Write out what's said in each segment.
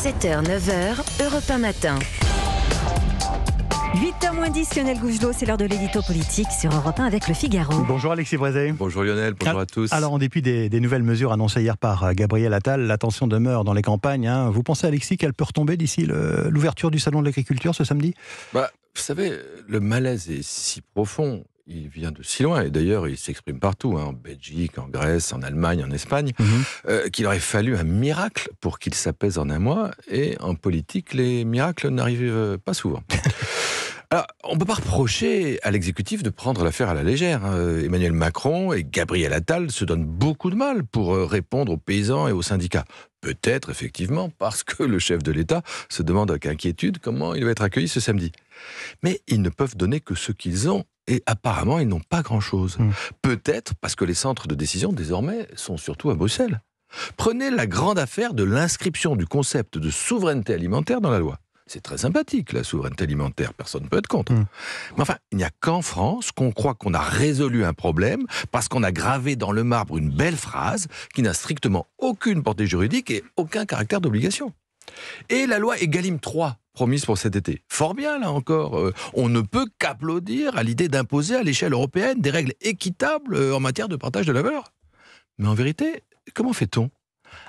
7h, 9h, Europe 1 matin. 8h moins 10, Lionel Gougelot, c'est l'heure de l'édito politique sur Europe 1 avec le Figaro. Bonjour Alexis Brézé. Bonjour Lionel, bonjour à, tous. Alors, en dépit des, nouvelles mesures annoncées hier par euh, Gabriel Attal, la tension demeure dans les campagnes. Hein. Vous pensez, Alexis, qu'elle peut retomber d'ici l'ouverture du Salon de l'agriculture ce samedi bah, Vous savez, le malaise est si profond il vient de si loin, et d'ailleurs il s'exprime partout, hein, en Belgique, en Grèce, en Allemagne, en Espagne, mhm. euh, qu'il aurait fallu un miracle pour qu'il s'apaise en un mois, et en politique, les miracles n'arrivent pas souvent. on ne peut pas reprocher à l'exécutif de prendre l'affaire à la légère. Hein. Emmanuel Macron et Gabriel Attal se donnent beaucoup de mal pour euh, répondre aux paysans et aux syndicats. Peut-être, effectivement, parce que le chef de l'État se demande avec inquiétude comment il va être accueilli ce samedi. Mais ils ne peuvent donner que ce qu'ils ont et apparemment, ils n'ont pas grand-chose. Hmm. Peut-être parce que les centres de décision, désormais, sont surtout à Bruxelles. Prenez la grande affaire de l'inscription du concept de souveraineté alimentaire dans la loi. C'est très sympathique, la souveraineté alimentaire, personne ne peut être contre. Mm. Mais enfin, il n'y a qu'en France qu'on croit qu'on a résolu un problème parce qu'on a gravé dans le marbre une belle phrase qui n'a strictement aucune portée juridique et aucun caractère d'obligation. Et la loi Egalim 3, promise pour cet été. Fort bien, là encore. Euh, on ne peut qu'applaudir à l'idée d'imposer à l'échelle européenne des règles équitables euh, en matière de partage de la valeur. Mais en vérité, comment fait-on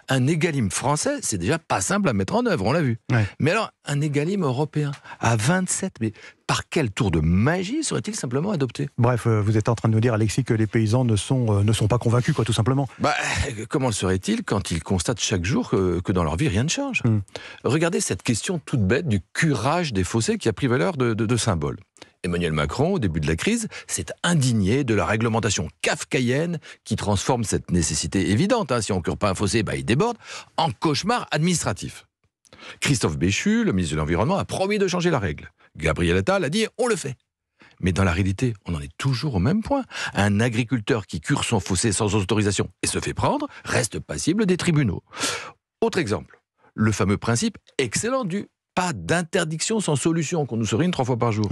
un égalime français, c'est déjà pas simple à mettre en œuvre, on l'a vu. Mais alors, un égalime européen à 27, mais par quel tour de magie serait-il simplement adopté Bref, euh, vous êtes en train de nous dire, Alexis, que les paysans euh, ne sont, pas convaincus, quoi, tout simplement. Bah, comment le serait-il quand ils constatent chaque jour que, dans leur vie, rien ne change hmm. Regardez cette question toute bête du curage des fossés qui a pris valeur de, de, de symbole. Emmanuel Macron, au début de la crise, s'est indigné de la réglementation kafkaïenne qui transforme cette nécessité évidente, hein. si on ne cure pas un fossé, bah, il déborde, en cauchemar administratif. Christophe Béchu, le ministre de l'Environnement, a promis de changer la règle. Gabriel Attal a dit on le fait. Mais dans la réalité, on en est toujours au même point. Un agriculteur qui cure son fossé sans autorisation et se fait prendre reste passible des tribunaux. Autre exemple, le fameux principe excellent du pas d'interdiction sans solution, qu'on nous une trois fois par jour.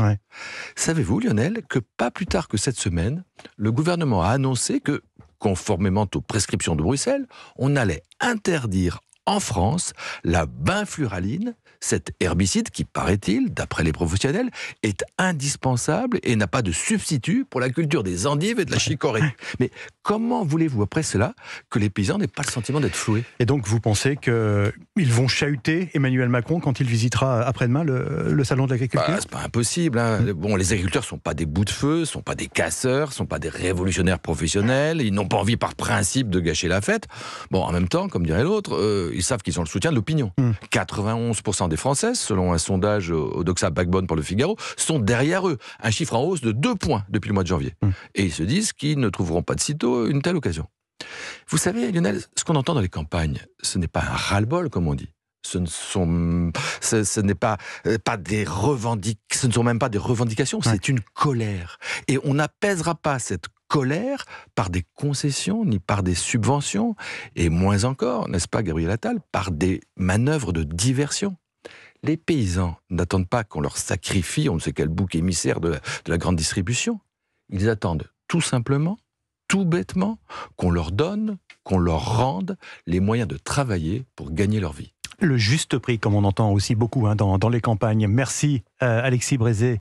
Savez-vous, Lionel, que pas plus tard que cette semaine, le gouvernement a annoncé que, conformément aux prescriptions de Bruxelles, on allait interdire en France la binfluraline, cet herbicide qui, paraît-il, d'après les professionnels, est indispensable et n'a pas de substitut pour la culture des endives et de la chicorée. Mais comment voulez-vous, après cela, que les paysans n'aient pas le sentiment d'être floués Et donc, vous pensez qu'ils euh, vont chahuter Emmanuel Macron quand il visitera euh, après-demain euh, le, salon de l'agriculture bah, C'est pas impossible. Hein. Mmh. Bon, les agriculteurs sont pas des bouts de feu, sont pas des casseurs, sont pas des révolutionnaires professionnels. Ils n'ont pas envie, par principe, de gâcher la fête. Bon, en même temps, comme dirait l'autre, ils savent qu'ils ont le soutien de l'opinion. 91% hmm. des Français, selon un sondage au Doxa Backbone pour le Figaro, sont derrière eux. Un chiffre en hausse de 2 points depuis le mois de janvier. Hmm. Et ils se disent qu'ils ne trouveront pas de sitôt une telle occasion. Vous savez, Lionel, ce qu'on entend dans les campagnes, ce n'est pas un ras-le-bol, comme on dit. Ce ne sont, ce, n'est pas, euh, pas des revendic, ce ne sont même pas des revendications, c'est une colère. Et on n'apaisera pas cette colère colère par des concessions ni par des subventions, et moins encore, n'est-ce pas Gabriel Attal, par des manœuvres de diversion. Les paysans n'attendent pas qu'on leur sacrifie on ne sait quel bouc émissaire de la, grande distribution. Ils attendent tout simplement, tout bêtement, qu'on leur donne, qu'on leur rende les moyens de travailler pour gagner leur vie le juste prix, comme on entend aussi beaucoup hein, dans, les campagnes. Merci euh, Alexis Brézé